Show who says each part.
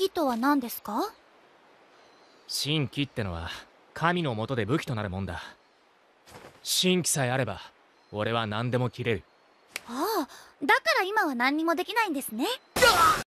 Speaker 1: 気とは何ですか
Speaker 2: 神器ってのは神のもとで武器となるもんだ神器さえあれば俺は何でも切れる
Speaker 3: ああだから今は何にもできないんですね